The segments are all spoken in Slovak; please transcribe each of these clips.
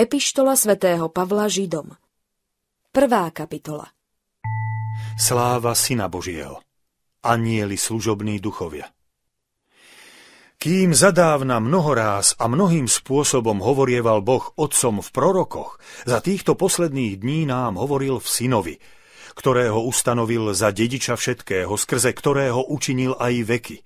Epištola svätého Pavla Židom Prvá kapitola Sláva Syna Božieho Anieli služobní duchovia Kým zadávna mnohoráz a mnohým spôsobom hovorieval Boh Otcom v prorokoch, za týchto posledných dní nám hovoril v Synovi, ktorého ustanovil za dediča všetkého, skrze ktorého učinil aj veky,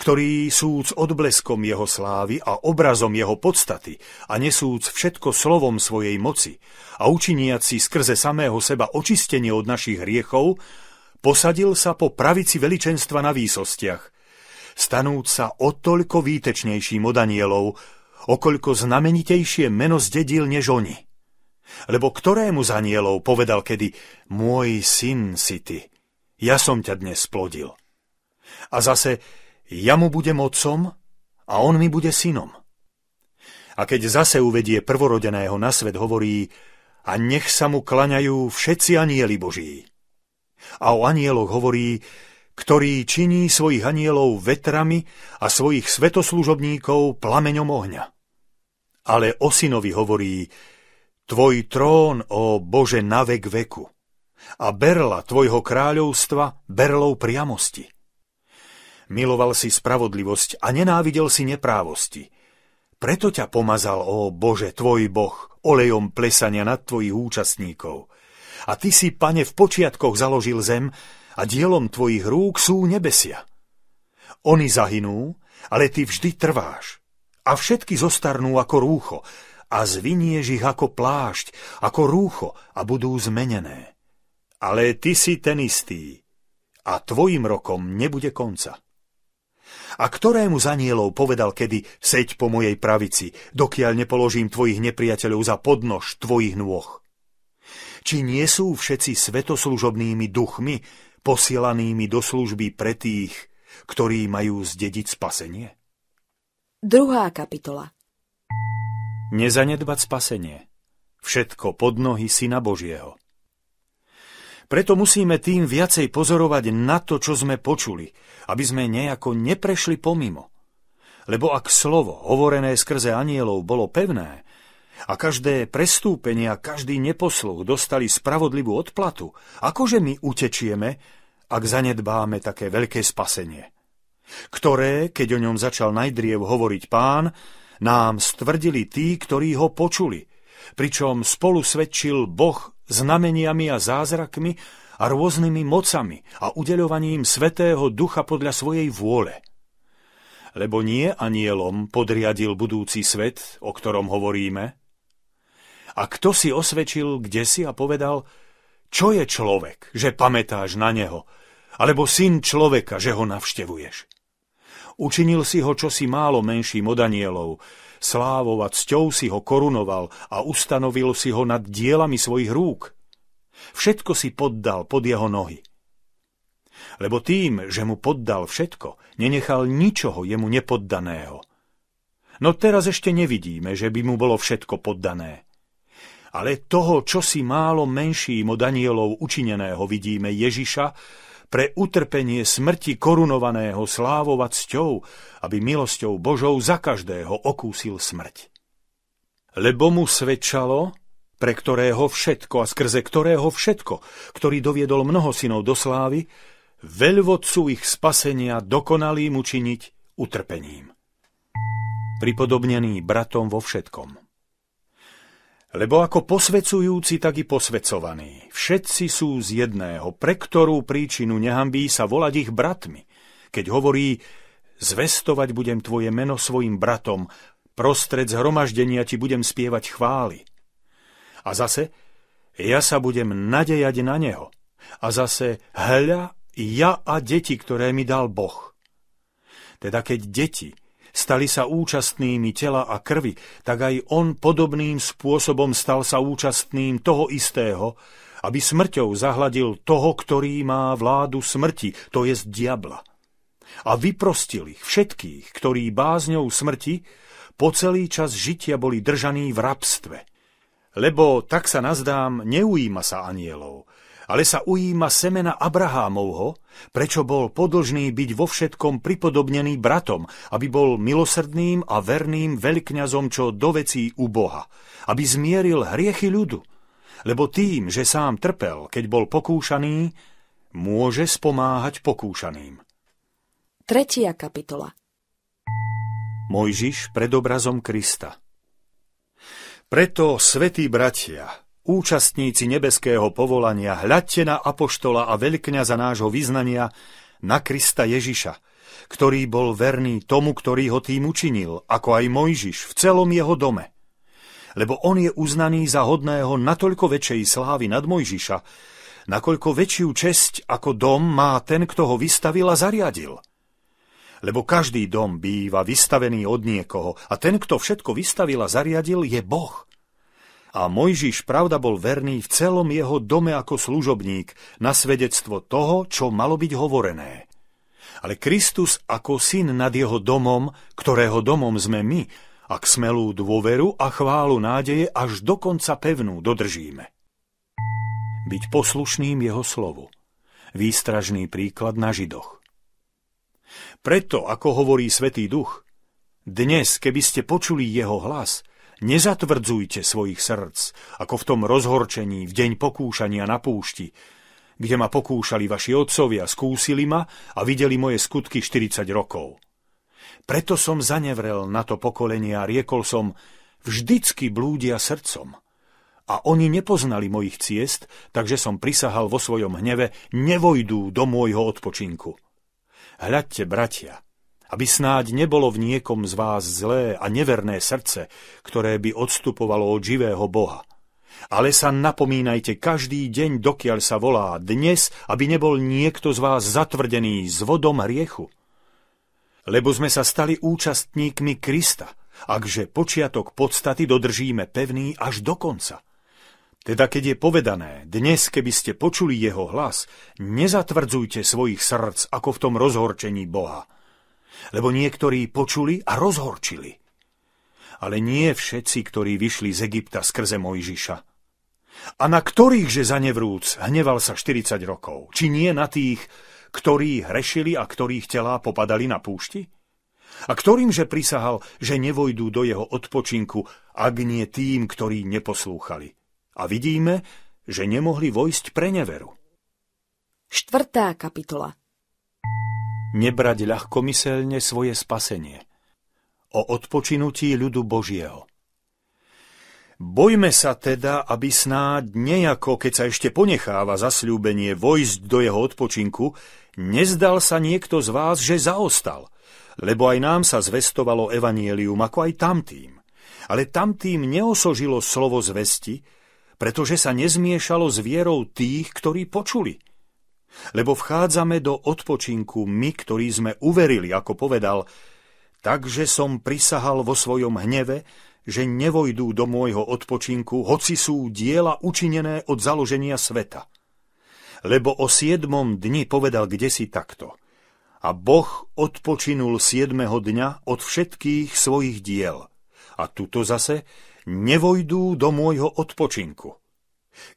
ktorý súc odbleskom jeho slávy a obrazom jeho podstaty a nesúc všetko slovom svojej moci a učiniaci skrze samého seba očistenie od našich hriechov, posadil sa po pravici veličenstva na výsostiach, stanúc sa o toľko výtečnejším od anielov, okoľko znamenitejšie meno zdedil než oni. Lebo ktorému z anielov povedal kedy, môj syn si ty, ja som ťa dnes splodil. A zase, ja mu budem otcom a on mi bude synom. A keď zase uvedie prvorodeného na svet, hovorí, a nech sa mu klaňajú všetci anieli Boží. A o anieloch hovorí, ktorý činí svojich anielov vetrami a svojich svetoslužobníkov plameňom ohňa. Ale o synovi hovorí, Tvoj trón, o Bože, na vek veku a berla tvojho kráľovstva berlou priamosti miloval si spravodlivosť a nenávidel si neprávosti. Preto ťa pomazal, ó Bože, tvoj Boh, olejom plesania nad tvojich účastníkov. A ty si, pane, v počiatkoch založil zem a dielom tvojich rúk sú nebesia. Oni zahynú, ale ty vždy trváš. A všetky zostarnú ako rúcho a zvinieš ich ako plášť, ako rúcho a budú zmenené. Ale ty si ten istý a tvojim rokom nebude konca a ktorému zanielov povedal kedy, seď po mojej pravici, dokiaľ nepoložím tvojich nepriateľov za podnož tvojich nôh. Či nie sú všetci svetoslužobnými duchmi, posielanými do služby pre tých, ktorí majú zdediť spasenie? Druhá kapitola Nezanedbať spasenie Všetko pod nohy Syna Božieho preto musíme tým viacej pozorovať na to, čo sme počuli, aby sme nejako neprešli pomimo. Lebo ak slovo, hovorené skrze anielov, bolo pevné, a každé prestúpenie a každý neposluch dostali spravodlivú odplatu, akože my utečieme, ak zanedbáme také veľké spasenie? Ktoré, keď o ňom začal najdriev hovoriť pán, nám stvrdili tí, ktorí ho počuli, pričom spolu svedčil Boh znameniami a zázrakmi a rôznymi mocami a udeľovaním Svetého Ducha podľa svojej vôle. Lebo nie anielom podriadil budúci svet, o ktorom hovoríme, a kto si osvedčil kde si a povedal, čo je človek, že pamätáš na neho, alebo syn človeka, že ho navštevuješ. Učinil si ho čosi málo menším od anielov, Slávou a cťou si ho korunoval a ustanovil si ho nad dielami svojich rúk. Všetko si poddal pod jeho nohy. Lebo tým, že mu poddal všetko, nenechal ničoho jemu nepoddaného. No teraz ešte nevidíme, že by mu bolo všetko poddané. Ale toho, čo si málo menším od Danielov učineného vidíme Ježiša, pre utrpenie smrti korunovaného slávovať cťou, aby milosťou Božou za každého okúsil smrť. Lebo mu svedčalo, pre ktorého všetko a skrze ktorého všetko, ktorý doviedol mnoho synov do slávy, veľvodcu ich spasenia dokonalým učiniť utrpením. Pripodobnený bratom vo všetkom. Lebo ako posvecujúci, tak i posvecovaní. Všetci sú z jedného, pre ktorú príčinu nehambí sa volať ich bratmi. Keď hovorí, zvestovať budem tvoje meno svojim bratom, prostred zhromaždenia ti budem spievať chvály. A zase, ja sa budem nadejať na neho. A zase, hľa, ja a deti, ktoré mi dal Boh. Teda keď deti, stali sa účastnými tela a krvi, tak aj on podobným spôsobom stal sa účastným toho istého, aby smrťou zahladil toho, ktorý má vládu smrti, to je diabla. A vyprostil ich všetkých, ktorí bázňou smrti po celý čas žitia boli držaní v rabstve. Lebo, tak sa nazdám, neujíma sa anielov, ale sa ujíma semena Abrahámovho, prečo bol podlžný byť vo všetkom pripodobnený bratom, aby bol milosrdným a verným veľkňazom, čo do vecí u Boha, aby zmieril hriechy ľudu. Lebo tým, že sám trpel, keď bol pokúšaný, môže spomáhať pokúšaným. Tretia kapitola Mojžiš pred obrazom Krista Preto, svetí bratia, účastníci nebeského povolania, hľadte na apoštola a veľkňaza nášho vyznania, na Krista Ježiša, ktorý bol verný tomu, ktorý ho tým učinil, ako aj Mojžiš v celom jeho dome. Lebo on je uznaný za hodného natoľko väčšej slávy nad Mojžiša, nakoľko väčšiu česť ako dom má ten, kto ho vystavil a zariadil. Lebo každý dom býva vystavený od niekoho a ten, kto všetko vystavil a zariadil, je Boh. A Mojžiš pravda bol verný v celom jeho dome ako služobník na svedectvo toho, čo malo byť hovorené. Ale Kristus ako syn nad jeho domom, ktorého domom sme my, ak smelú dôveru a chválu nádeje až dokonca pevnú dodržíme. Byť poslušným jeho slovu. Výstražný príklad na židoch. Preto, ako hovorí Svetý Duch, dnes, keby ste počuli jeho hlas – nezatvrdzujte svojich srdc, ako v tom rozhorčení v deň pokúšania na púšti, kde ma pokúšali vaši otcovia, skúsili ma a videli moje skutky 40 rokov. Preto som zanevrel na to pokolenie a riekol som, vždycky blúdia srdcom. A oni nepoznali mojich ciest, takže som prisahal vo svojom hneve, nevojdú do môjho odpočinku. Hľadte, bratia, aby snáď nebolo v niekom z vás zlé a neverné srdce, ktoré by odstupovalo od živého Boha. Ale sa napomínajte každý deň, dokiaľ sa volá dnes, aby nebol niekto z vás zatvrdený z vodom hriechu. Lebo sme sa stali účastníkmi Krista, akže počiatok podstaty dodržíme pevný až do konca. Teda keď je povedané, dnes keby ste počuli jeho hlas, nezatvrdzujte svojich srdc ako v tom rozhorčení Boha – lebo niektorí počuli a rozhorčili. Ale nie všetci, ktorí vyšli z Egypta skrze Mojžiša. A na ktorých že zanevrúc hneval sa 40 rokov? Či nie na tých, ktorí hrešili a ktorých telá popadali na púšti? A ktorým že prisahal, že nevojdú do jeho odpočinku, ak nie tým, ktorí neposlúchali? A vidíme, že nemohli vojsť pre neveru. Štvrtá kapitola nebrať ľahkomyselne svoje spasenie. O odpočinutí ľudu Božieho. Bojme sa teda, aby snáď nejako, keď sa ešte ponecháva zasľúbenie vojsť do jeho odpočinku, nezdal sa niekto z vás, že zaostal, lebo aj nám sa zvestovalo evanielium, ako aj tamtým. Ale tamtým neosožilo slovo zvesti, pretože sa nezmiešalo s vierou tých, ktorí počuli – lebo vchádzame do odpočinku my, ktorí sme uverili, ako povedal, takže som prisahal vo svojom hneve, že nevojdú do môjho odpočinku, hoci sú diela učinené od založenia sveta. Lebo o siedmom dni povedal kde si takto. A Boh odpočinul siedmeho dňa od všetkých svojich diel. A tuto zase nevojdú do môjho odpočinku.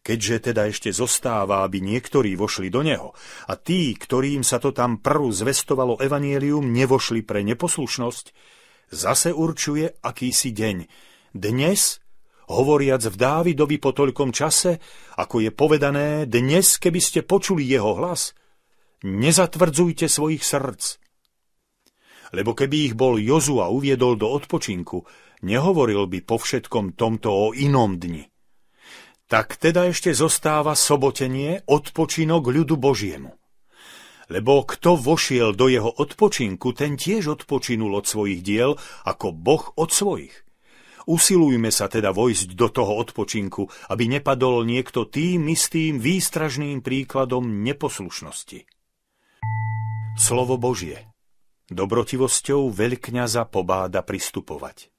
Keďže teda ešte zostáva, aby niektorí vošli do neho a tí, ktorým sa to tam prv zvestovalo evanielium, nevošli pre neposlušnosť, zase určuje akýsi deň. Dnes, hovoriac v Dávidovi po toľkom čase, ako je povedané, dnes, keby ste počuli jeho hlas, nezatvrdzujte svojich srdc. Lebo keby ich bol Jozua uviedol do odpočinku, nehovoril by po všetkom tomto o inom dni tak teda ešte zostáva sobotenie, odpočinok ľudu Božiemu. Lebo kto vošiel do jeho odpočinku, ten tiež odpočinul od svojich diel, ako Boh od svojich. Usilujme sa teda vojsť do toho odpočinku, aby nepadol niekto tým istým výstražným príkladom neposlušnosti. Slovo Božie dobrotivosťou veľkňaza pobáda pristupovať.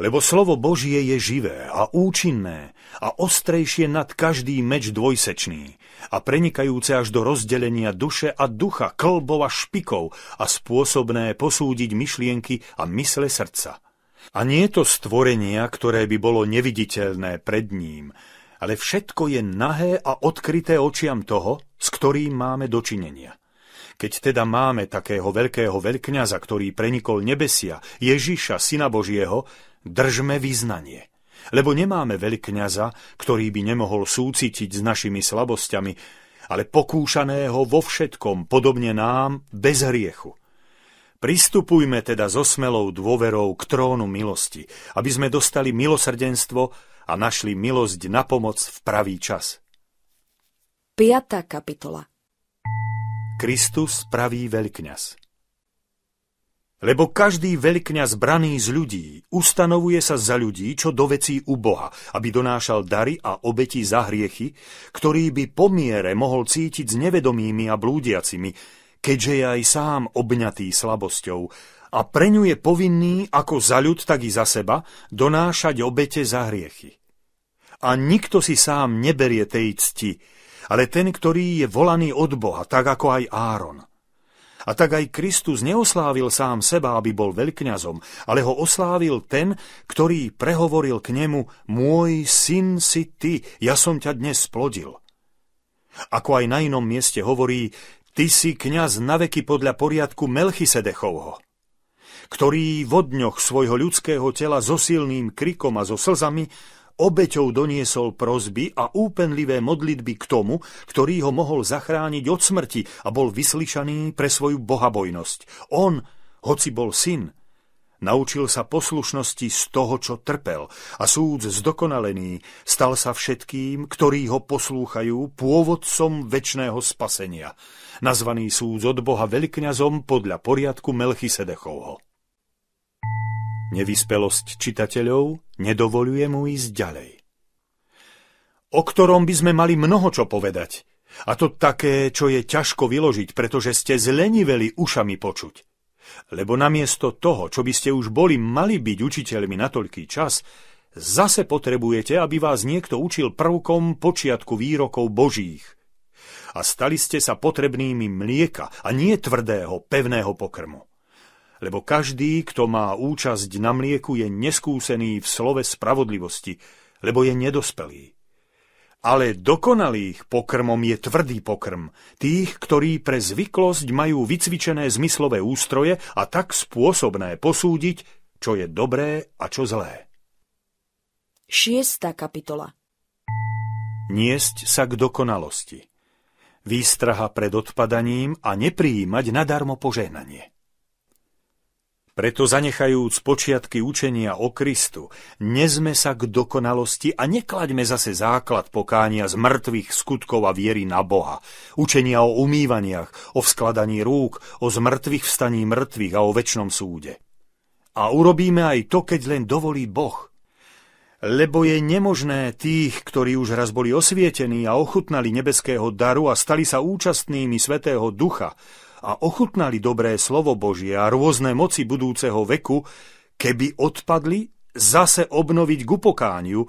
Lebo slovo Božie je živé a účinné a ostrejšie nad každý meč dvojsečný a prenikajúce až do rozdelenia duše a ducha, klbov a špikov a spôsobné posúdiť myšlienky a mysle srdca. A nie je to stvorenia, ktoré by bolo neviditeľné pred ním, ale všetko je nahé a odkryté očiam toho, s ktorým máme dočinenia. Keď teda máme takého veľkého veľkňaza, ktorý prenikol nebesia, Ježiša, Syna Božieho, držme význanie. Lebo nemáme veľkňaza, ktorý by nemohol súcitiť s našimi slabosťami, ale pokúšaného vo všetkom, podobne nám, bez hriechu. Pristupujme teda so smelou dôverou k trónu milosti, aby sme dostali milosrdenstvo a našli milosť na pomoc v pravý čas. 5. kapitola Kristus pravý veľkňaz lebo každý veľkňaz braný z ľudí ustanovuje sa za ľudí, čo do vecí u Boha, aby donášal dary a obeti za hriechy, ktorý by po miere mohol cítiť s nevedomými a blúdiacimi, keďže je aj sám obňatý slabosťou a pre ňu je povinný ako za ľud, tak i za seba donášať obete za hriechy. A nikto si sám neberie tej cti, ale ten, ktorý je volaný od Boha, tak ako aj Áron – a tak aj Kristus neoslávil sám seba, aby bol veľkňazom, ale ho oslávil ten, ktorý prehovoril k nemu, môj syn si ty, ja som ťa dnes splodil. Ako aj na inom mieste hovorí, ty si kňaz naveky podľa poriadku Melchisedechovho ktorý vo dňoch svojho ľudského tela so silným krikom a so slzami obeťou doniesol prozby a úpenlivé modlitby k tomu, ktorý ho mohol zachrániť od smrti a bol vyslyšaný pre svoju bohabojnosť. On, hoci bol syn, naučil sa poslušnosti z toho, čo trpel a súd zdokonalený stal sa všetkým, ktorí ho poslúchajú, pôvodcom väčšného spasenia, nazvaný súd od Boha veľkňazom podľa poriadku Melchisedechovho. Nevyspelosť čitateľov nedovoluje mu ísť ďalej. O ktorom by sme mali mnoho čo povedať, a to také, čo je ťažko vyložiť, pretože ste zleniveli ušami počuť. Lebo namiesto toho, čo by ste už boli mali byť učiteľmi na toľký čas, zase potrebujete, aby vás niekto učil prvkom počiatku výrokov božích. A stali ste sa potrebnými mlieka a nie tvrdého, pevného pokrmu lebo každý, kto má účasť na mlieku, je neskúsený v slove spravodlivosti, lebo je nedospelý. Ale dokonalých pokrmom je tvrdý pokrm, tých, ktorí pre zvyklosť majú vycvičené zmyslové ústroje a tak spôsobné posúdiť, čo je dobré a čo zlé. 6. kapitola Niesť sa k dokonalosti Výstraha pred odpadaním a nepríjimať nadarmo požehnanie. Preto zanechajúc počiatky učenia o Kristu, nezme sa k dokonalosti a neklaďme zase základ pokánia z mŕtvych skutkov a viery na Boha, učenia o umývaniach, o vskladaní rúk, o zmrtvých vstaní mŕtvych a o väčšnom súde. A urobíme aj to, keď len dovolí Boh. Lebo je nemožné tých, ktorí už raz boli osvietení a ochutnali nebeského daru a stali sa účastnými Svetého Ducha, a ochutnali dobré slovo Božie a rôzne moci budúceho veku, keby odpadli, zase obnoviť k upokániu,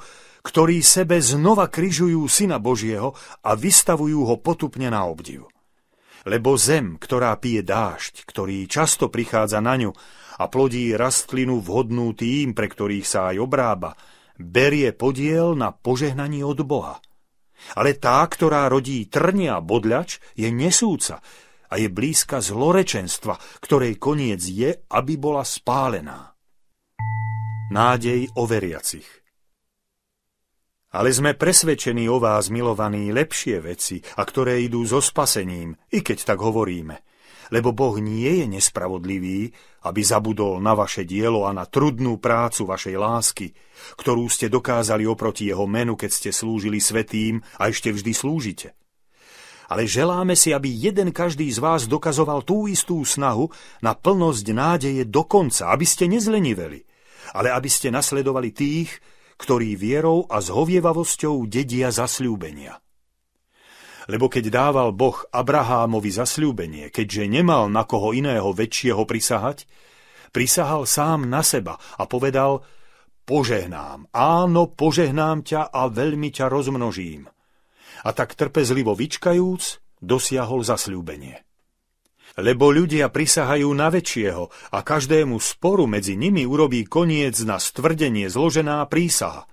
ktorí sebe znova kryžujú Syna Božieho a vystavujú ho potupne na obdiv. Lebo zem, ktorá pije dážď, ktorý často prichádza na ňu a plodí rastlinu vhodnú tým, pre ktorých sa aj obrába, berie podiel na požehnaní od Boha. Ale tá, ktorá rodí trnia bodľač, je nesúca, a je blízka zlorečenstva, ktorej koniec je, aby bola spálená. Nádej o veriacich ale sme presvedčení o vás, milovaní, lepšie veci, a ktoré idú so spasením, i keď tak hovoríme. Lebo Boh nie je nespravodlivý, aby zabudol na vaše dielo a na trudnú prácu vašej lásky, ktorú ste dokázali oproti jeho menu, keď ste slúžili svetým a ešte vždy slúžite ale želáme si, aby jeden každý z vás dokazoval tú istú snahu na plnosť nádeje do konca, aby ste nezleniveli, ale aby ste nasledovali tých, ktorí vierou a zhovievavosťou dedia zasľúbenia. Lebo keď dával Boh Abrahámovi zasľúbenie, keďže nemal na koho iného väčšieho prisahať, prisahal sám na seba a povedal, požehnám, áno, požehnám ťa a veľmi ťa rozmnožím a tak trpezlivo vyčkajúc dosiahol zasľúbenie. Lebo ľudia prisahajú na väčšieho a každému sporu medzi nimi urobí koniec na stvrdenie zložená prísaha.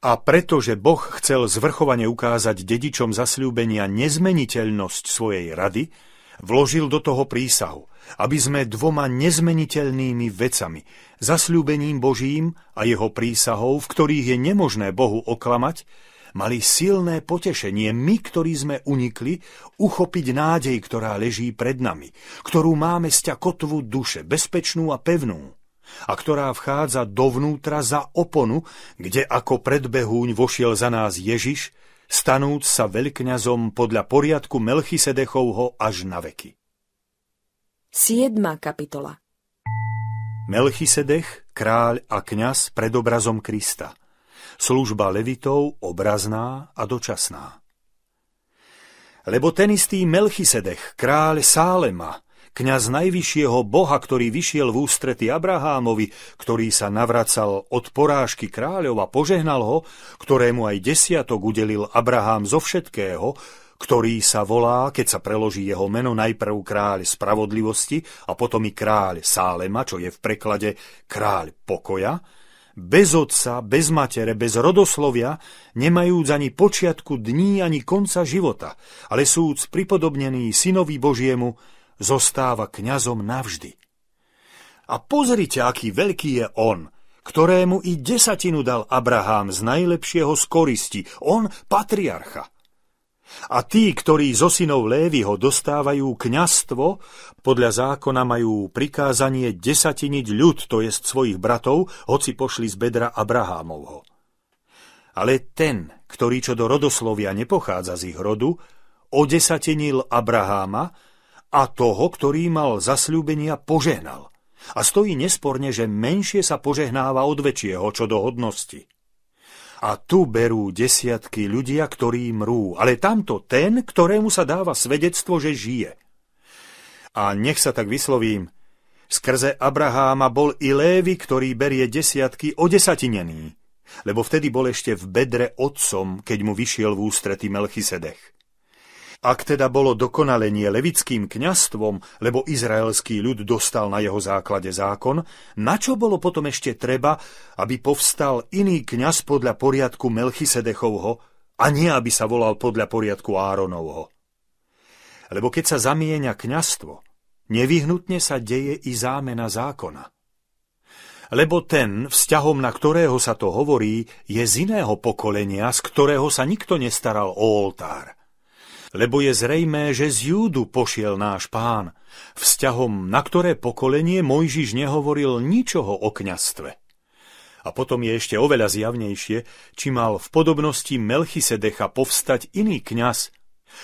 A pretože Boh chcel zvrchovane ukázať dedičom zasľúbenia nezmeniteľnosť svojej rady, vložil do toho prísahu, aby sme dvoma nezmeniteľnými vecami, zasľúbením Božím a jeho prísahou, v ktorých je nemožné Bohu oklamať, mali silné potešenie my, ktorí sme unikli, uchopiť nádej, ktorá leží pred nami, ktorú máme sťa kotvu duše, bezpečnú a pevnú, a ktorá vchádza dovnútra za oponu, kde ako predbehúň vošiel za nás Ježiš, stanúc sa veľkňazom podľa poriadku Melchisedechovho až na veky. 7. kapitola Melchisedech, kráľ a kňaz pred obrazom Krista – služba levitov obrazná a dočasná. Lebo ten istý Melchisedech, kráľ Sálema, kňaz najvyššieho boha, ktorý vyšiel v ústrety Abrahámovi, ktorý sa navracal od porážky kráľov a požehnal ho, ktorému aj desiatok udelil Abrahám zo všetkého, ktorý sa volá, keď sa preloží jeho meno, najprv kráľ spravodlivosti a potom i kráľ Sálema, čo je v preklade kráľ pokoja, bez otca, bez matere, bez rodoslovia, nemajúc ani počiatku dní, ani konca života, ale súc pripodobnený synovi Božiemu, zostáva kňazom navždy. A pozrite, aký veľký je on, ktorému i desatinu dal Abraham z najlepšieho skoristi, on patriarcha. A tí, ktorí zo synov Lévyho dostávajú kňastvo, podľa zákona majú prikázanie desatiniť ľud, to jest svojich bratov, hoci pošli z bedra Abrahámovho. Ale ten, ktorý čo do rodoslovia nepochádza z ich rodu, odesatenil Abraháma a toho, ktorý mal zasľúbenia, požehnal. A stojí nesporne, že menšie sa požehnáva od väčšieho čo do hodnosti. A tu berú desiatky ľudia, ktorí mrú, ale tamto ten, ktorému sa dáva svedectvo, že žije. A nech sa tak vyslovím, skrze Abraháma bol i Lévy, ktorý berie desiatky odesatinený, lebo vtedy bol ešte v bedre otcom, keď mu vyšiel v ústrety Melchisedech. Ak teda bolo dokonalenie levickým kňastvom, lebo izraelský ľud dostal na jeho základe zákon, na čo bolo potom ešte treba, aby povstal iný kňaz podľa poriadku Melchisedechovho a nie aby sa volal podľa poriadku Áronovho? Lebo keď sa zamieňa kňastvo, nevyhnutne sa deje i zámena zákona. Lebo ten, vzťahom na ktorého sa to hovorí, je z iného pokolenia, z ktorého sa nikto nestaral o oltár – lebo je zrejmé, že z Júdu pošiel náš pán, vzťahom, na ktoré pokolenie Mojžiš nehovoril ničoho o kňastve. A potom je ešte oveľa zjavnejšie, či mal v podobnosti Melchisedecha povstať iný kňaz,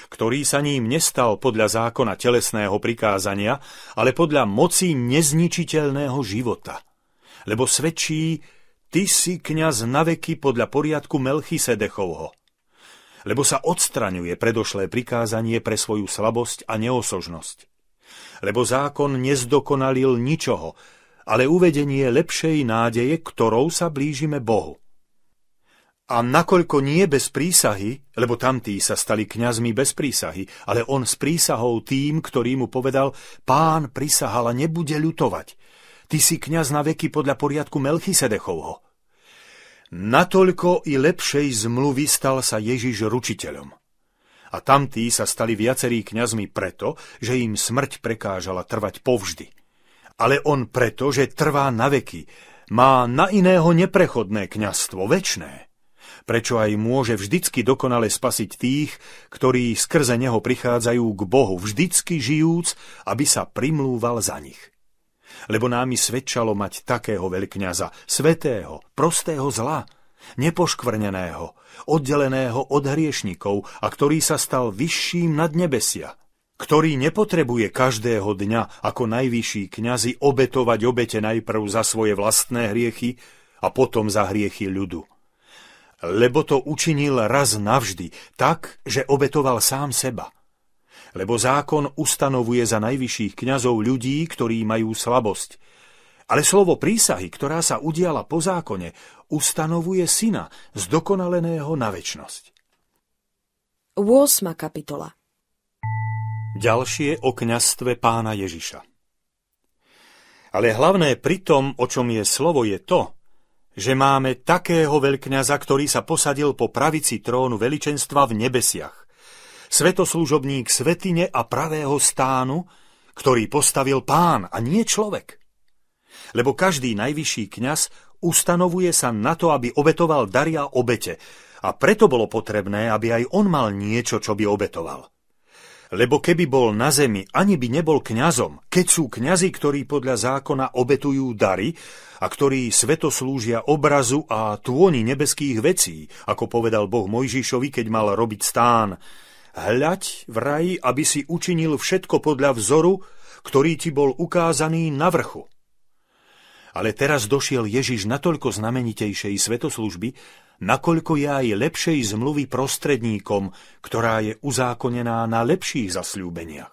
ktorý sa ním nestal podľa zákona telesného prikázania, ale podľa moci nezničiteľného života. Lebo svedčí, ty si kňaz naveky podľa poriadku Melchisedechovho lebo sa odstraňuje predošlé prikázanie pre svoju slabosť a neosožnosť. Lebo zákon nezdokonalil ničoho, ale uvedenie lepšej nádeje, ktorou sa blížime Bohu. A nakoľko nie bez prísahy, lebo tamtí sa stali kňazmi bez prísahy, ale on s prísahou tým, ktorý mu povedal, pán prisahala nebude ľutovať. Ty si kňaz na veky podľa poriadku Melchisedechovho. Natoľko i lepšej zmluvy stal sa Ježiš ručiteľom. A tamtí sa stali viacerí kňazmi preto, že im smrť prekážala trvať povždy. Ale on preto, že trvá na veky, má na iného neprechodné kňazstvo, väčné. Prečo aj môže vždycky dokonale spasiť tých, ktorí skrze neho prichádzajú k Bohu, vždycky žijúc, aby sa primlúval za nich lebo námi svedčalo mať takého veľkňaza, svetého, prostého zla, nepoškvrneného, oddeleného od hriešnikov a ktorý sa stal vyšším nad nebesia, ktorý nepotrebuje každého dňa ako najvyšší kňazi obetovať obete najprv za svoje vlastné hriechy a potom za hriechy ľudu lebo to učinil raz navždy, tak, že obetoval sám seba lebo zákon ustanovuje za najvyšších kňazov ľudí, ktorí majú slabosť. Ale slovo prísahy, ktorá sa udiala po zákone, ustanovuje syna, zdokonaleného na väčnosť. 8. kapitola Ďalšie o kňastve pána Ježiša Ale hlavné pri tom, o čom je slovo, je to, že máme takého veľkňaza, ktorý sa posadil po pravici trónu veličenstva v nebesiach – svetoslúžobník svetine a pravého stánu, ktorý postavil pán a nie človek. Lebo každý najvyšší kňaz ustanovuje sa na to, aby obetoval daria obete a preto bolo potrebné, aby aj on mal niečo, čo by obetoval. Lebo keby bol na zemi, ani by nebol kňazom, keď sú kňazi, ktorí podľa zákona obetujú dary a ktorí sveto slúžia obrazu a tôni nebeských vecí, ako povedal Boh Mojžišovi, keď mal robiť stán hľaď v raji, aby si učinil všetko podľa vzoru, ktorý ti bol ukázaný na vrchu. Ale teraz došiel Ježiš natoľko znamenitejšej svetoslužby, nakoľko je aj lepšej zmluvy prostredníkom, ktorá je uzákonená na lepších zasľúbeniach.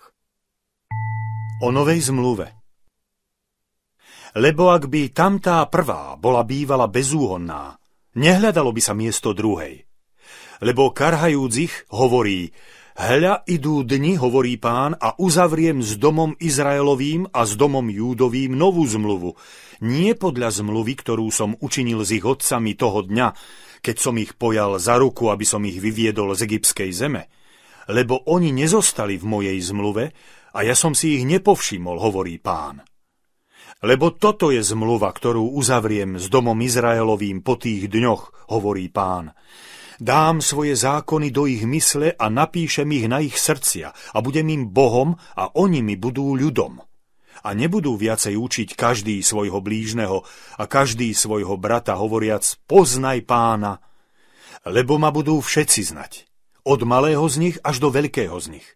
O novej zmluve Lebo ak by tamtá prvá bola bývala bezúhonná, nehľadalo by sa miesto druhej – lebo karhajúc ich hovorí, Hľa idú dni, hovorí pán, a uzavriem s domom Izraelovým a s domom Júdovým novú zmluvu. Nie podľa zmluvy, ktorú som učinil s ich otcami toho dňa, keď som ich pojal za ruku, aby som ich vyviedol z egyptskej zeme. Lebo oni nezostali v mojej zmluve a ja som si ich nepovšimol, hovorí pán. Lebo toto je zmluva, ktorú uzavriem s domom Izraelovým po tých dňoch, hovorí pán Dám svoje zákony do ich mysle a napíšem ich na ich srdcia a budem im Bohom a oni mi budú ľudom. A nebudú viacej učiť každý svojho blížneho a každý svojho brata hovoriac poznaj pána, lebo ma budú všetci znať, od malého z nich až do veľkého z nich.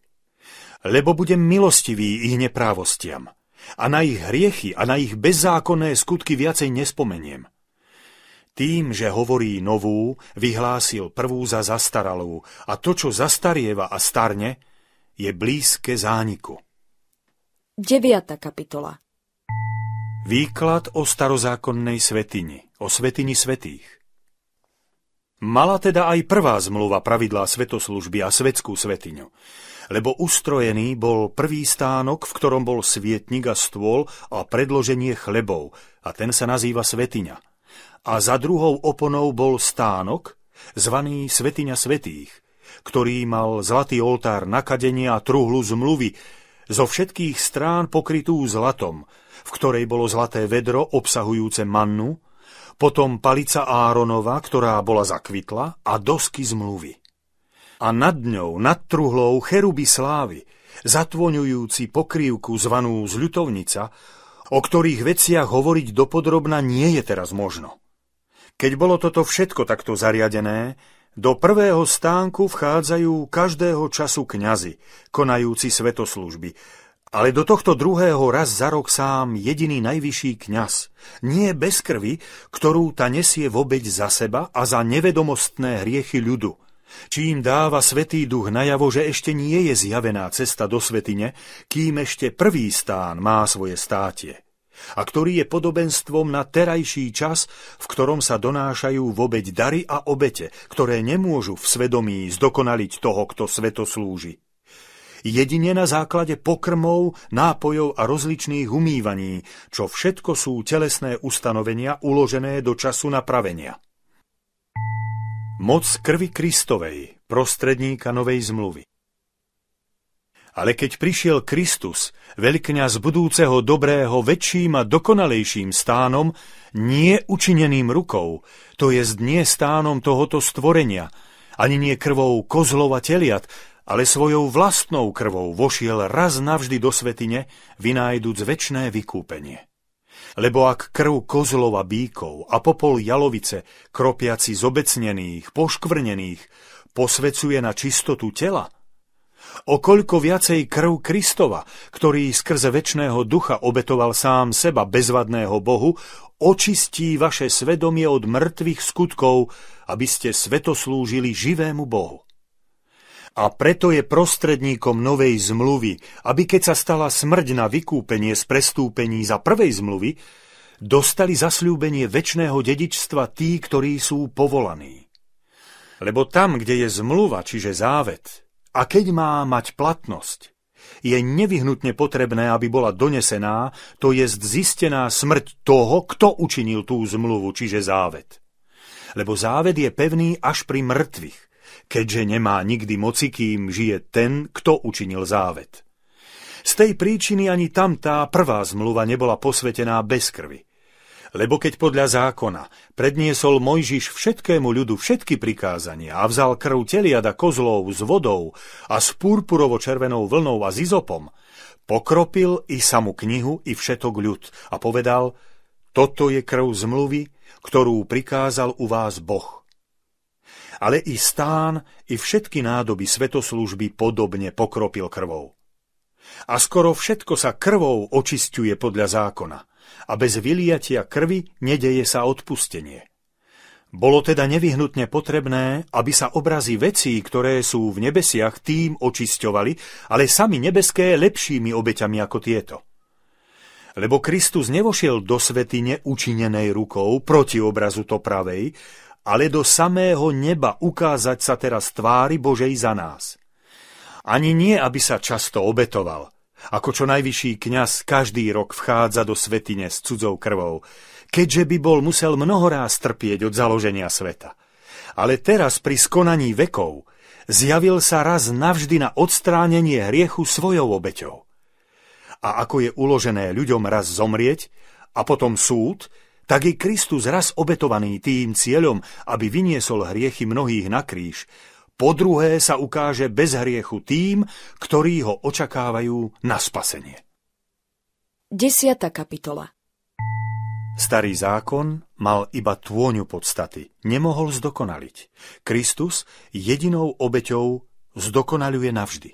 Lebo budem milostivý ich neprávostiam a na ich hriechy a na ich bezzákonné skutky viacej nespomeniem tým, že hovorí novú, vyhlásil prvú za zastaralú a to, čo zastarieva a starne, je blízke zániku. 9. kapitola Výklad o starozákonnej svetini, o svetini svetých. Mala teda aj prvá zmluva pravidlá svetoslužby a svetskú svetiňu, lebo ustrojený bol prvý stánok, v ktorom bol svietnik a stôl a predloženie chlebov, a ten sa nazýva svetiňa a za druhou oponou bol stánok, zvaný Svetiňa Svetých, ktorý mal zlatý oltár nakadenia a truhlu zmluvy, zo všetkých strán pokrytú zlatom, v ktorej bolo zlaté vedro obsahujúce mannu, potom palica Áronova, ktorá bola zakvitla, a dosky zmluvy. A nad ňou, nad truhlou, cheruby slávy, zatvoňujúci pokrývku zvanú zľutovnica, o ktorých veciach hovoriť dopodrobna nie je teraz možno. Keď bolo toto všetko takto zariadené, do prvého stánku vchádzajú každého času kňazi, konajúci svetoslužby, ale do tohto druhého raz za rok sám jediný najvyšší kňaz, nie bez krvi, ktorú ta nesie v obeď za seba a za nevedomostné hriechy ľudu, čím dáva Svetý Duch najavo, že ešte nie je zjavená cesta do svetine, kým ešte prvý stán má svoje státie a ktorý je podobenstvom na terajší čas, v ktorom sa donášajú v obeď dary a obete, ktoré nemôžu v svedomí zdokonaliť toho, kto sveto slúži. Jedine na základe pokrmov, nápojov a rozličných umývaní, čo všetko sú telesné ustanovenia uložené do času napravenia. Moc krvi Kristovej, prostredníka Novej zmluvy ale keď prišiel Kristus, veľkňaz budúceho dobrého väčším a dokonalejším stánom, nie učineným rukou, to je nie stánom tohoto stvorenia, ani nie krvou kozlov a teliat, ale svojou vlastnou krvou vošiel raz navždy do svetine, vynájduc väčné vykúpenie. Lebo ak krv Kozlova bíkov a popol jalovice, kropiaci zobecnených, poškvrnených, posvecuje na čistotu tela – o koľko viacej krv Kristova, ktorý skrze väčšného ducha obetoval sám seba bezvadného Bohu, očistí vaše svedomie od mŕtvych skutkov, aby ste svetoslúžili živému Bohu. A preto je prostredníkom novej zmluvy, aby keď sa stala smrť na vykúpenie z prestúpení za prvej zmluvy, dostali zasľúbenie väčšného dedičstva tí, ktorí sú povolaní. Lebo tam, kde je zmluva, čiže závet, a keď má mať platnosť, je nevyhnutne potrebné, aby bola donesená, to je zistená smrť toho, kto učinil tú zmluvu, čiže závet. Lebo závet je pevný až pri mŕtvych, keďže nemá nikdy moci, kým žije ten, kto učinil závet. Z tej príčiny ani tam tá prvá zmluva nebola posvetená bez krvi. Lebo keď podľa zákona predniesol Mojžiš všetkému ľudu všetky prikázania a vzal krv teliada kozlov s vodou a s púrpurovo červenou vlnou a zizopom, pokropil i samu knihu i všetok ľud a povedal, toto je krv zmluvy, ktorú prikázal u vás Boh. Ale i stán, i všetky nádoby svetoslúžby podobne pokropil krvou. A skoro všetko sa krvou očisťuje podľa zákona – a bez vyliatia krvi nedeje sa odpustenie. Bolo teda nevyhnutne potrebné, aby sa obrazy vecí, ktoré sú v nebesiach, tým očisťovali, ale sami nebeské lepšími obeťami ako tieto. Lebo Kristus nevošiel do svetine učinenej rukou proti obrazu to pravej, ale do samého neba ukázať sa teraz tvári Božej za nás. Ani nie, aby sa často obetoval, ako čo najvyšší kňaz každý rok vchádza do svetine s cudzou krvou, keďže by bol musel mnohoráz trpieť od založenia sveta. Ale teraz pri skonaní vekov zjavil sa raz navždy na odstránenie hriechu svojou obeťou. A ako je uložené ľuďom raz zomrieť a potom súd, tak i Kristus raz obetovaný tým cieľom, aby vyniesol hriechy mnohých na kríž, po druhé sa ukáže bez hriechu tým, ktorí ho očakávajú na spasenie. 10. kapitola Starý zákon mal iba tôňu podstaty, nemohol zdokonaliť. Kristus jedinou obeťou zdokonaluje navždy.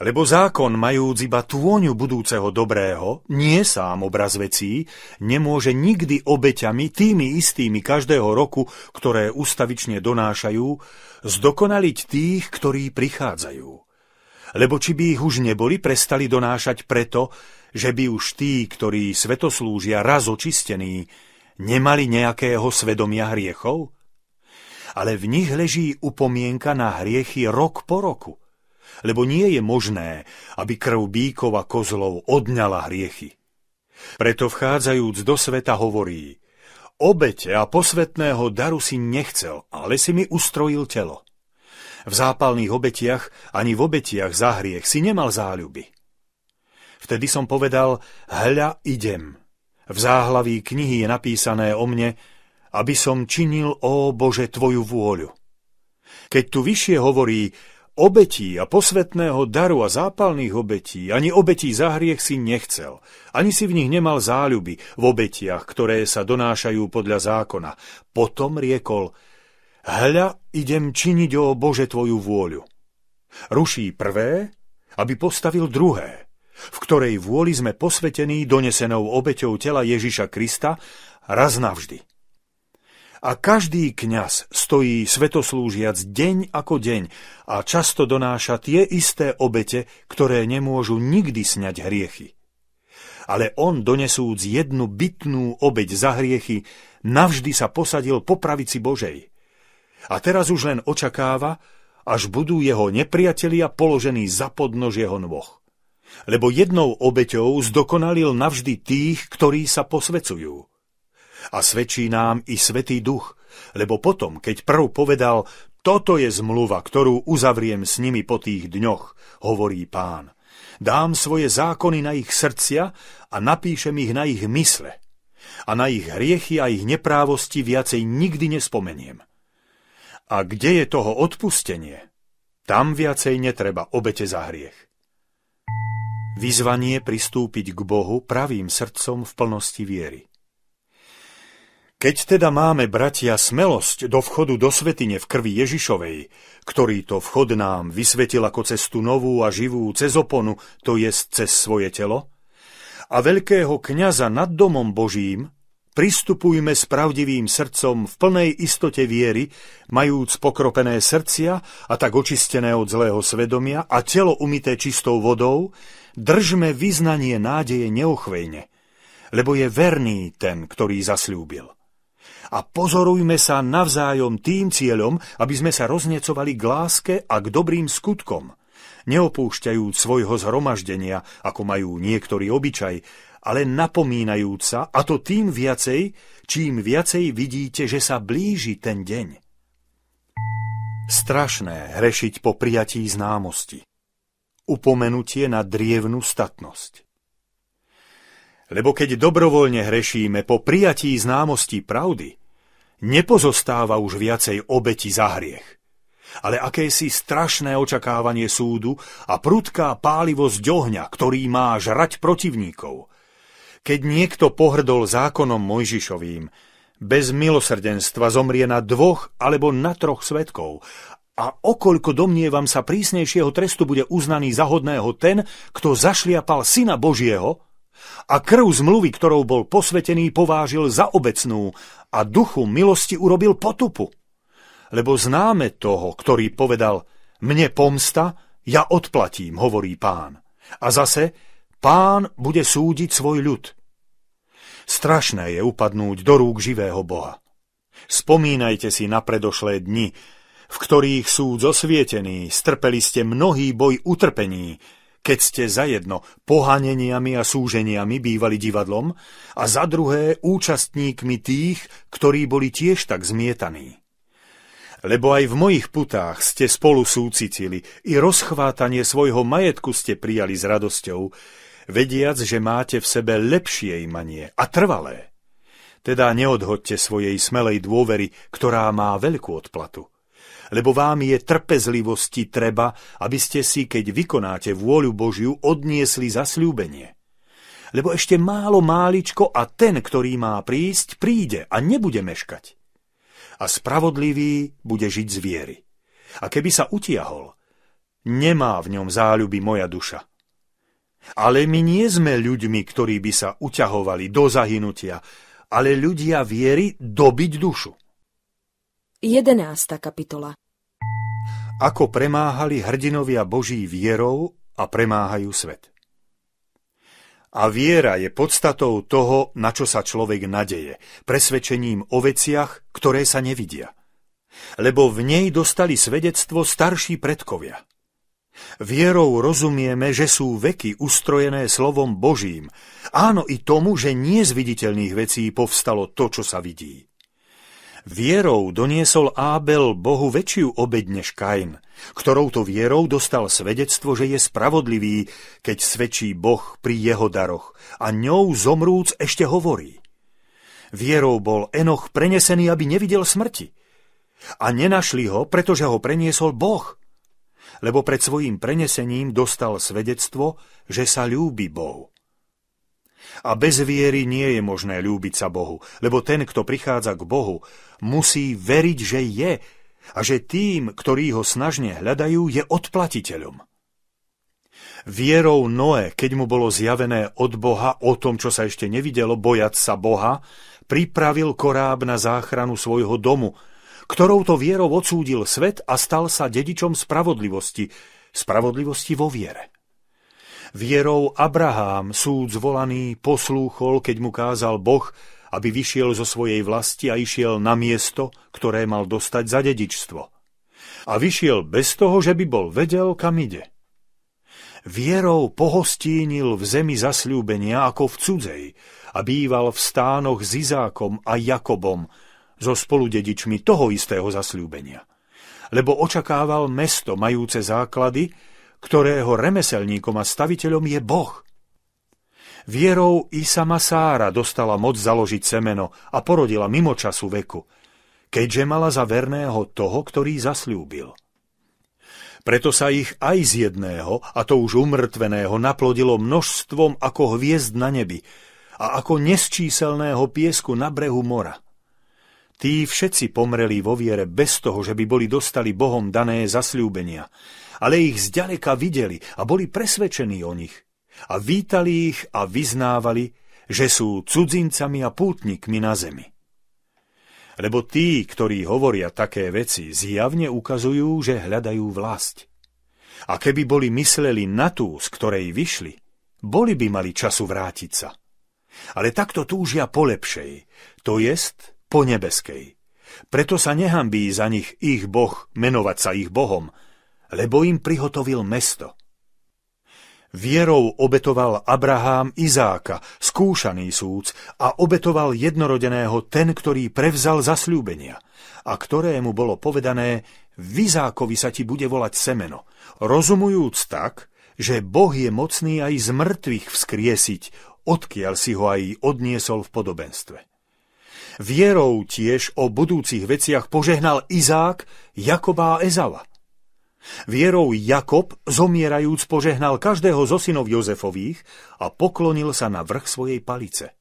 Lebo zákon, majúc iba tôňu budúceho dobrého, nie sám obraz vecí, nemôže nikdy obeťami, tými istými každého roku, ktoré ustavične donášajú, zdokonaliť tých, ktorí prichádzajú. Lebo či by ich už neboli, prestali donášať preto, že by už tí, ktorí svetoslúžia raz očistení, nemali nejakého svedomia hriechov? ale v nich leží upomienka na hriechy rok po roku lebo nie je možné, aby krv bíkov a kozlov odňala hriechy. Preto vchádzajúc do sveta hovorí, obete a posvetného daru si nechcel, ale si mi ustrojil telo. V zápalných obetiach ani v obetiach za hriech si nemal záľuby. Vtedy som povedal, hľa idem. V záhlaví knihy je napísané o mne, aby som činil, ó Bože, Tvoju vôľu. Keď tu vyššie hovorí, Obetí a posvetného daru a zápalných obetí, ani obetí za hriech si nechcel, ani si v nich nemal záľuby v obetiach, ktoré sa donášajú podľa zákona. Potom riekol, hľa, idem činiť o Bože tvoju vôľu. Ruší prvé, aby postavil druhé, v ktorej vôli sme posvetení donesenou obeťou tela Ježiša Krista raz navždy a každý kňaz stojí svetoslúžiac deň ako deň a často donáša tie isté obete, ktoré nemôžu nikdy sňať hriechy. Ale on, donesúc jednu bytnú obeď za hriechy, navždy sa posadil po pravici Božej. A teraz už len očakáva, až budú jeho nepriatelia položení za podnož jeho nôh. Lebo jednou obeťou zdokonalil navždy tých, ktorí sa posvecujú. A svedčí nám i Svetý Duch, lebo potom, keď prv povedal, toto je zmluva, ktorú uzavriem s nimi po tých dňoch, hovorí pán. Dám svoje zákony na ich srdcia a napíšem ich na ich mysle. A na ich hriechy a ich neprávosti viacej nikdy nespomeniem. A kde je toho odpustenie, tam viacej netreba obete za hriech. Vyzvanie pristúpiť k Bohu pravým srdcom v plnosti viery. Keď teda máme, bratia, smelosť do vchodu do svetine v krvi Ježišovej, ktorý to vchod nám vysvetil ako cestu novú a živú cez oponu, to je cez svoje telo, a veľkého kniaza nad domom Božím, pristupujme s pravdivým srdcom v plnej istote viery, majúc pokropené srdcia a tak očistené od zlého svedomia a telo umité čistou vodou, držme vyznanie nádeje neochvejne, lebo je verný ten, ktorý zasľúbil a pozorujme sa navzájom tým cieľom, aby sme sa roznecovali k láske a k dobrým skutkom, neopúšťajúc svojho zhromaždenia, ako majú niektorí obyčaj, ale napomínajúc sa, a to tým viacej, čím viacej vidíte, že sa blíži ten deň. Strašné hrešiť po prijatí známosti. Upomenutie na drievnú statnosť. Lebo keď dobrovoľne hrešíme po prijatí známosti pravdy, nepozostáva už viacej obeti za hriech, ale akési strašné očakávanie súdu a prudká pálivosť ohňa, ktorý má žrať protivníkov. Keď niekto pohrdol zákonom Mojžišovým, bez milosrdenstva zomrie na dvoch alebo na troch svetkov a okoľko domnievam sa prísnejšieho trestu bude uznaný zahodného ten, kto zašliapal syna Božieho, a krv zmluvy, ktorou bol posvetený, povážil za obecnú a duchu milosti urobil potupu. Lebo známe toho, ktorý povedal, mne pomsta, ja odplatím, hovorí pán. A zase, pán bude súdiť svoj ľud. Strašné je upadnúť do rúk živého Boha. Spomínajte si na predošlé dni, v ktorých sú zosvietení, strpeli ste mnohý boj utrpení, keď ste za jedno pohaneniami a súženiami bývali divadlom a za druhé účastníkmi tých, ktorí boli tiež tak zmietaní. Lebo aj v mojich putách ste spolu súcitili i rozchvátanie svojho majetku ste prijali s radosťou, vediac, že máte v sebe lepšie imanie a trvalé. Teda neodhodte svojej smelej dôvery, ktorá má veľkú odplatu lebo vám je trpezlivosti treba, aby ste si, keď vykonáte vôľu Božiu, odniesli zasľúbenie. Lebo ešte málo máličko a ten, ktorý má prísť, príde a nebude meškať. A spravodlivý bude žiť z viery. A keby sa utiahol, nemá v ňom záľuby moja duša. Ale my nie sme ľuďmi, ktorí by sa uťahovali do zahynutia, ale ľudia viery dobiť dušu. 11. kapitola Ako premáhali hrdinovia Boží vierou a premáhajú svet. A viera je podstatou toho, na čo sa človek nadeje, presvedčením o veciach, ktoré sa nevidia. Lebo v nej dostali svedectvo starší predkovia. Vierou rozumieme, že sú veky ustrojené slovom Božím. Áno i tomu, že nie z viditeľných vecí povstalo to, čo sa vidí. Vierou doniesol Ábel Bohu väčšiu obeď než Kain, ktorou to vierou dostal svedectvo, že je spravodlivý, keď svedčí Boh pri jeho daroch a ňou zomrúc ešte hovorí. Vierou bol Enoch prenesený, aby nevidel smrti. A nenašli ho, pretože ho preniesol Boh, lebo pred svojim prenesením dostal svedectvo, že sa ľúbi Bohu. A bez viery nie je možné ľúbiť sa Bohu, lebo ten, kto prichádza k Bohu, musí veriť, že je a že tým, ktorí ho snažne hľadajú, je odplatiteľom. Vierou Noé, keď mu bolo zjavené od Boha o tom, čo sa ešte nevidelo, bojať sa Boha, pripravil koráb na záchranu svojho domu, ktorou to vierou odsúdil svet a stal sa dedičom spravodlivosti, spravodlivosti vo viere. Vierou Abrahám súd zvolaný poslúchol, keď mu kázal Boh, aby vyšiel zo svojej vlasti a išiel na miesto, ktoré mal dostať za dedičstvo. A vyšiel bez toho, že by bol vedel, kam ide. Vierou pohostínil v zemi zasľúbenia ako v cudzej a býval v stánoch s Izákom a Jakobom, so spoludedičmi toho istého zasľúbenia. Lebo očakával mesto majúce základy, ktorého remeselníkom a staviteľom je Boh. Vierou Isama Sára dostala moc založiť semeno a porodila mimo času veku, keďže mala za verného toho, ktorý zasľúbil. Preto sa ich aj z jedného, a to už umrtveného, naplodilo množstvom ako hviezd na nebi a ako nesčíselného piesku na brehu mora. Tí všetci pomreli vo viere bez toho, že by boli dostali Bohom dané zasľúbenia – ale ich zďaleka videli a boli presvedčení o nich. A vítali ich a vyznávali, že sú cudzincami a pútnikmi na zemi. Lebo tí, ktorí hovoria také veci, zjavne ukazujú, že hľadajú vlast. A keby boli mysleli na tú, z ktorej vyšli, boli by mali času vrátiť sa. Ale takto túžia po lepšej, to jest po nebeskej. Preto sa nehambí za nich ich boh menovať sa ich bohom, lebo im prihotovil mesto. Vierou obetoval Abraham Izáka, skúšaný súc, a obetoval jednorodeného ten, ktorý prevzal zasľúbenia, a ktorému bolo povedané, v Izákovi sa ti bude volať semeno, rozumujúc tak, že Boh je mocný aj z mŕtvych vzkriesiť, odkiaľ si ho aj odniesol v podobenstve. Vierou tiež o budúcich veciach požehnal Izák, Jakoba a Ezava. Vierou Jakob, zomierajúc, požehnal každého zo synov Jozefových a poklonil sa na vrch svojej palice.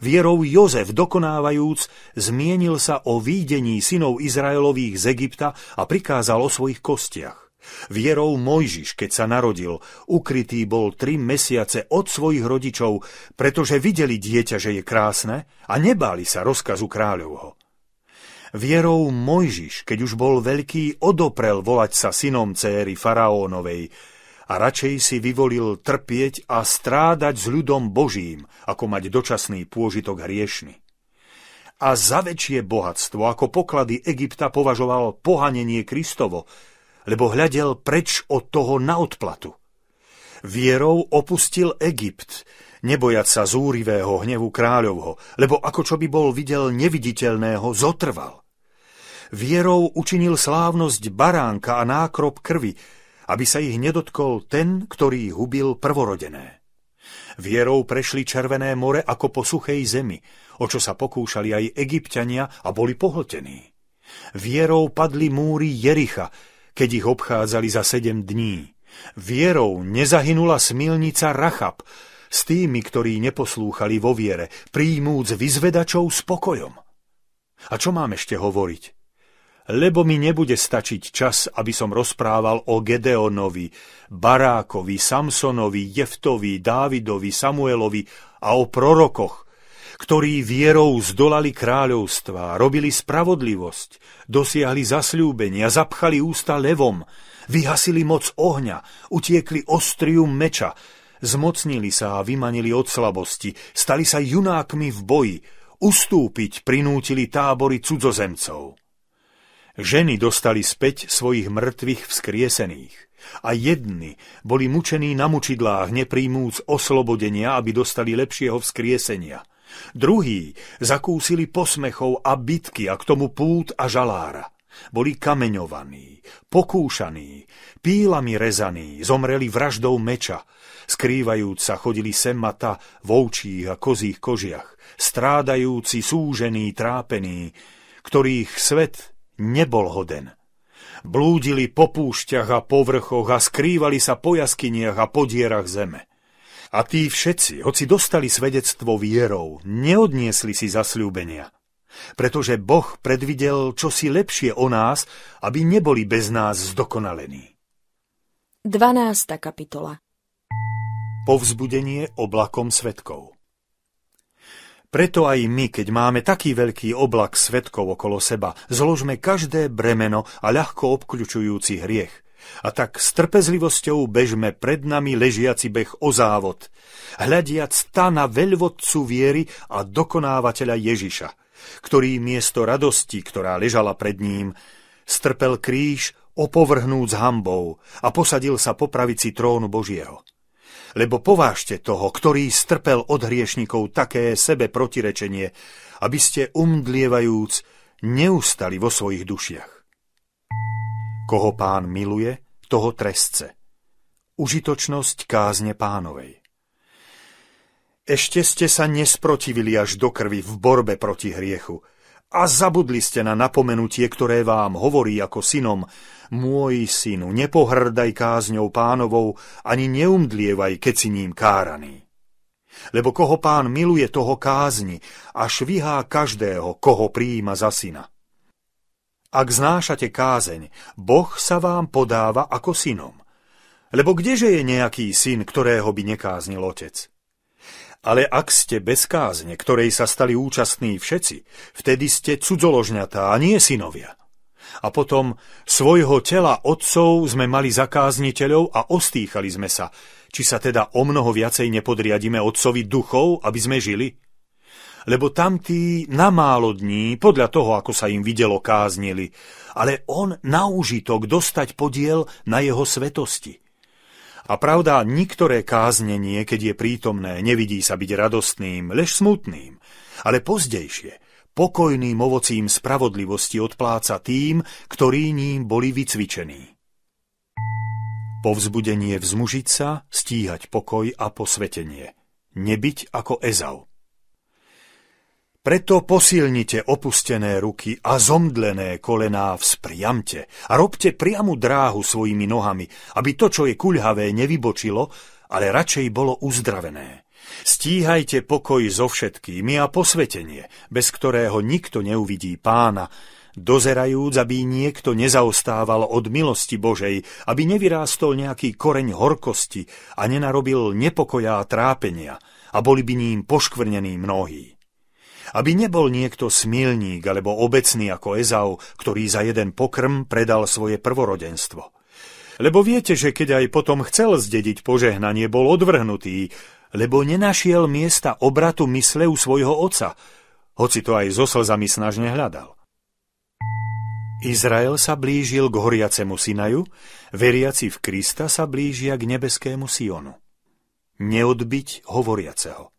Vierou Jozef, dokonávajúc, zmienil sa o výdení synov Izraelových z Egypta a prikázal o svojich kostiach. Vierou Mojžiš, keď sa narodil, ukrytý bol tri mesiace od svojich rodičov, pretože videli dieťa, že je krásne a nebáli sa rozkazu kráľovho. Vierou Mojžiš, keď už bol veľký, odoprel volať sa synom céry faraónovej a radšej si vyvolil trpieť a strádať s ľudom Božím, ako mať dočasný pôžitok hriešny. A za väčšie bohatstvo, ako poklady Egypta považoval pohanenie Kristovo, lebo hľadel preč od toho na odplatu. Vierou opustil Egypt, nebojať sa zúrivého hnevu kráľovho, lebo ako čo by bol videl neviditeľného, zotrval. Vierou učinil slávnosť baránka a nákrop krvi, aby sa ich nedotkol ten, ktorý hubil prvorodené. Vierou prešli Červené more ako po suchej zemi, o čo sa pokúšali aj egyptiania a boli pohltení. Vierou padli múry Jericha, keď ich obchádzali za sedem dní. Vierou nezahynula smilnica Rachab, s tými, ktorí neposlúchali vo viere, príjmúc vyzvedačov s pokojom. A čo mám ešte hovoriť? Lebo mi nebude stačiť čas, aby som rozprával o Gedeonovi, Barákovi, Samsonovi, Jeftovi, Dávidovi, Samuelovi a o prorokoch, ktorí vierou zdolali kráľovstva, robili spravodlivosť, dosiahli zasľúbenia, zapchali ústa levom, vyhasili moc ohňa, utiekli ostriu meča, Zmocnili sa a vymanili od slabosti, stali sa junákmi v boji, ustúpiť prinútili tábory cudzozemcov. Ženy dostali späť svojich mŕtvych vzkriesených a jedni boli mučení na mučidlách, nepríjmúc oslobodenia, aby dostali lepšieho vzkriesenia. Druhí zakúsili posmechov a bitky a k tomu pút a žalára. Boli kameňovaní, pokúšaní, pílami rezaní, zomreli vraždou meča, skrývajúc sa chodili semata v ovčích a kozích kožiach, strádajúci, súžení, trápení, ktorých svet nebol hoden. Blúdili po púšťach a povrchoch a skrývali sa po jaskyniach a podierach zeme. A tí všetci, hoci dostali svedectvo vierou, neodniesli si zasľúbenia, pretože Boh predvidel čosi lepšie o nás, aby neboli bez nás zdokonalení. 12. kapitola povzbudenie oblakom svetkov. Preto aj my, keď máme taký veľký oblak svetkov okolo seba, zložme každé bremeno a ľahko obkľučujúci hriech. A tak s trpezlivosťou bežme pred nami ležiaci beh o závod, hľadiac tá na veľvodcu viery a dokonávateľa Ježiša, ktorý miesto radosti, ktorá ležala pred ním, strpel kríž opovrhnúc hambou a posadil sa po pravici trónu Božieho lebo povážte toho, ktorý strpel od hriešnikov také sebe protirečenie, aby ste umdlievajúc neustali vo svojich dušiach. Koho pán miluje, toho trestce. Užitočnosť kázne pánovej. Ešte ste sa nesprotivili až do krvi v borbe proti hriechu, a zabudli ste na napomenutie, ktoré vám hovorí ako synom. Môj synu, nepohrdaj kázňou pánovou, ani neumdlievaj, keď si ním káraný. Lebo koho pán miluje, toho kázni a švihá každého, koho prijíma za syna. Ak znášate kázeň, Boh sa vám podáva ako synom. Lebo kdeže je nejaký syn, ktorého by nekáznil otec? Ale ak ste bez kázne, ktorej sa stali účastní všetci, vtedy ste cudzoložňatá a nie synovia. A potom svojho tela otcov sme mali zakázniteľov a ostýchali sme sa, či sa teda o mnoho viacej nepodriadíme otcovi duchov, aby sme žili? lebo tamtí na málo dní, podľa toho, ako sa im videlo, káznili, ale on na užitok dostať podiel na jeho svetosti. A pravda, niektoré káznenie, keď je prítomné, nevidí sa byť radostným, lež smutným, ale pozdejšie, pokojným ovocím spravodlivosti odpláca tým, ktorí ním boli vycvičení. Povzbudenie vzmužiť sa, stíhať pokoj a posvetenie. Nebyť ako Ezau. Preto posilnite opustené ruky a zomdlené kolená vzpriamte a robte priamu dráhu svojimi nohami, aby to, čo je kuľhavé, nevybočilo, ale radšej bolo uzdravené. Stíhajte pokoj so všetkými a posvetenie, bez ktorého nikto neuvidí pána, dozerajúc, aby niekto nezaostával od milosti Božej, aby nevyrástol nejaký koreň horkosti a nenarobil nepokoja a trápenia a boli by ním poškvrnení mnohí. Aby nebol niekto smilník alebo obecný ako Ezau, ktorý za jeden pokrm predal svoje prvorodenstvo. Lebo viete, že keď aj potom chcel zdediť požehnanie, bol odvrhnutý, lebo nenašiel miesta obratu mysle u svojho oca, hoci to aj so slzami snažne hľadal. Izrael sa blížil k horiacemu Sinaju, veriaci v Krista sa blížia k nebeskému Sionu. Neodbiť hovoriaceho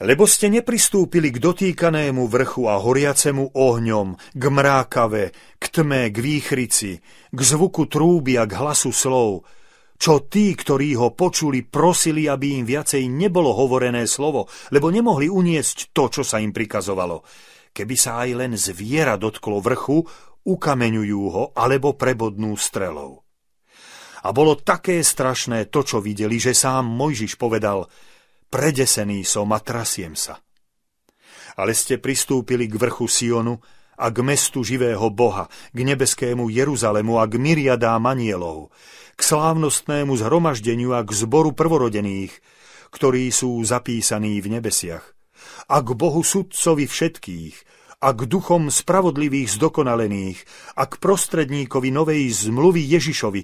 lebo ste nepristúpili k dotýkanému vrchu a horiacemu ohňom, k mrákave, k tme, k výchrici, k zvuku trúby a k hlasu slov, čo tí, ktorí ho počuli, prosili, aby im viacej nebolo hovorené slovo, lebo nemohli uniesť to, čo sa im prikazovalo. Keby sa aj len zviera dotklo vrchu, ukameňujú ho alebo prebodnú strelou. A bolo také strašné to, čo videli, že sám Mojžiš povedal – Predesený som a trasiem sa. Ale ste pristúpili k vrchu Sionu a k mestu živého Boha, k nebeskému Jeruzalemu a k myriadám anielov, k slávnostnému zhromaždeniu a k zboru prvorodených, ktorí sú zapísaní v nebesiach, a k Bohu sudcovi všetkých, a k duchom spravodlivých zdokonalených a k prostredníkovi novej zmluvy Ježišovi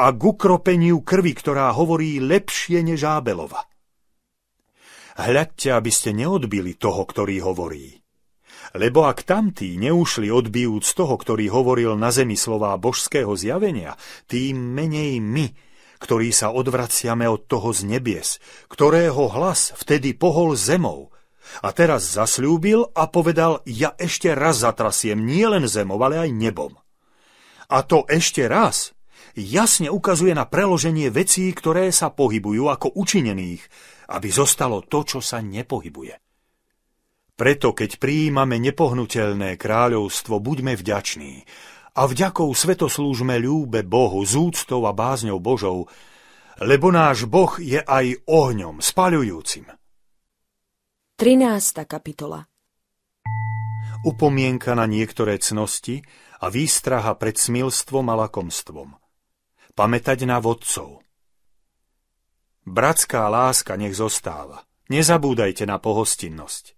a k ukropeniu krvi, ktorá hovorí lepšie než Ábelova hľadte, aby ste neodbili toho, ktorý hovorí. Lebo ak tamtí neušli odbijúc toho, ktorý hovoril na zemi slová božského zjavenia, tým menej my, ktorí sa odvraciame od toho z nebies, ktorého hlas vtedy pohol zemou, a teraz zasľúbil a povedal, ja ešte raz zatrasiem nielen zemou, ale aj nebom. A to ešte raz jasne ukazuje na preloženie vecí, ktoré sa pohybujú ako učinených, aby zostalo to, čo sa nepohybuje. Preto, keď prijímame nepohnutelné kráľovstvo, buďme vďační a vďakou svetoslúžme ľúbe Bohu z úctou a bázňou Božou, lebo náš Boh je aj ohňom spaľujúcim. 13. kapitola Upomienka na niektoré cnosti a výstraha pred smilstvom a lakomstvom. Pamätať na vodcov – Bratská láska nech zostáva. Nezabúdajte na pohostinnosť.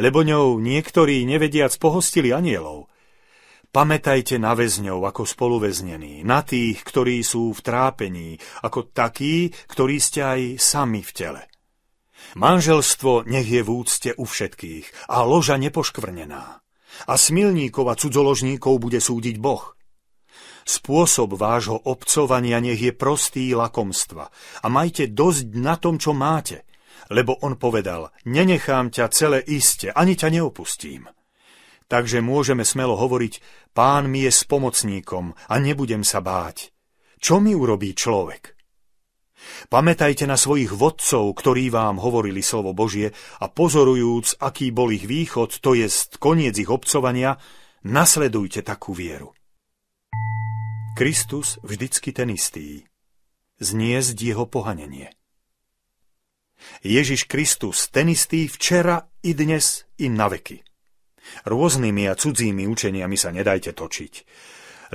Lebo ňou niektorí nevediac pohostili anielov. Pamätajte na väzňov ako spoluväznení, na tých, ktorí sú v trápení, ako takí, ktorí ste aj sami v tele. Manželstvo nech je v úcte u všetkých a loža nepoškvrnená. A smilníkov a cudzoložníkov bude súdiť Boh – Spôsob vášho obcovania nech je prostý lakomstva a majte dosť na tom, čo máte. Lebo on povedal, nenechám ťa celé iste, ani ťa neopustím. Takže môžeme smelo hovoriť, pán mi je spomocníkom a nebudem sa báť. Čo mi urobí človek? Pamätajte na svojich vodcov, ktorí vám hovorili slovo Božie a pozorujúc, aký bol ich východ, to jest koniec ich obcovania, nasledujte takú vieru. Kristus vždycky ten istý. Zniezdi jeho pohanenie. Ježiš Kristus ten istý včera i dnes i na veky. Rôznymi a cudzími učeniami sa nedajte točiť,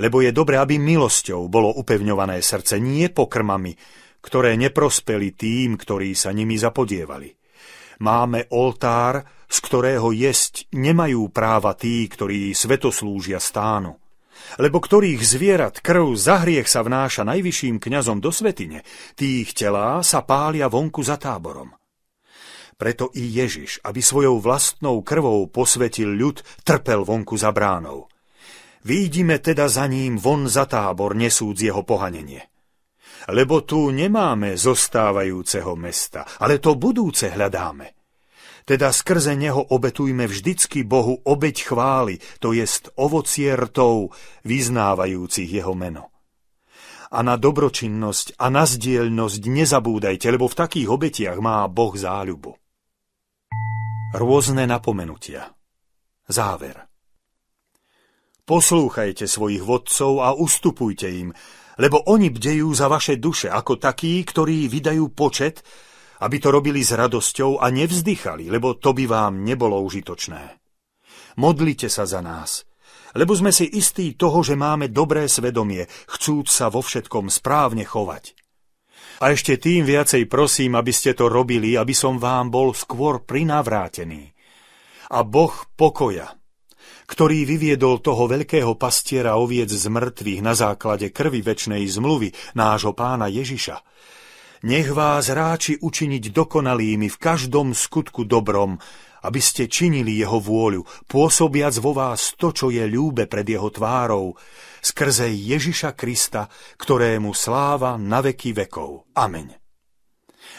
lebo je dobré, aby milosťou bolo upevňované srdce, nie pokrmami, ktoré neprospeli tým, ktorí sa nimi zapodievali. Máme oltár, z ktorého jesť nemajú práva tí, ktorí svetoslúžia stánu lebo ktorých zvierat krv za hriech sa vnáša najvyšším kňazom do svetine, tých telá sa pália vonku za táborom. Preto i Ježiš, aby svojou vlastnou krvou posvetil ľud, trpel vonku za bránou. Výjdime teda za ním von za tábor, nesúc jeho pohanenie. Lebo tu nemáme zostávajúceho mesta, ale to budúce hľadáme. Teda skrze neho obetujme vždycky Bohu obeť chvály, to jest ovocie rtov, vyznávajúcich jeho meno. A na dobročinnosť a na zdielnosť nezabúdajte, lebo v takých obetiach má Boh záľubu. Rôzne napomenutia Záver Poslúchajte svojich vodcov a ustupujte im, lebo oni bdejú za vaše duše ako takí, ktorí vydajú počet, aby to robili s radosťou a nevzdychali, lebo to by vám nebolo užitočné. Modlite sa za nás, lebo sme si istí toho, že máme dobré svedomie, chcúc sa vo všetkom správne chovať. A ešte tým viacej prosím, aby ste to robili, aby som vám bol skôr prinavrátený. A Boh pokoja, ktorý vyviedol toho veľkého pastiera oviec z mŕtvych na základe krvi väčnej zmluvy nášho pána Ježiša, nech vás ráči učiniť dokonalými v každom skutku dobrom, aby ste činili jeho vôľu, pôsobiac vo vás to, čo je ľúbe pred jeho tvárou, skrze Ježiša Krista, ktorému sláva na veky vekov. Amen.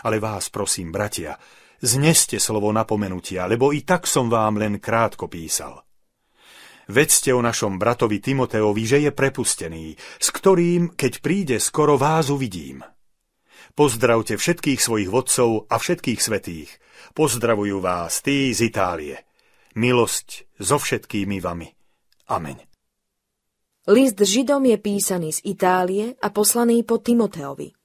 Ale vás prosím, bratia, zneste slovo napomenutia, lebo i tak som vám len krátko písal. Vedzte o našom bratovi Timoteovi, že je prepustený, s ktorým, keď príde, skoro vás uvidím. Pozdravte všetkých svojich vodcov a všetkých svetých. Pozdravujú vás tí z Itálie. Milosť so všetkými vami. Amen. List Židom je písaný z Itálie a poslaný po Timoteovi.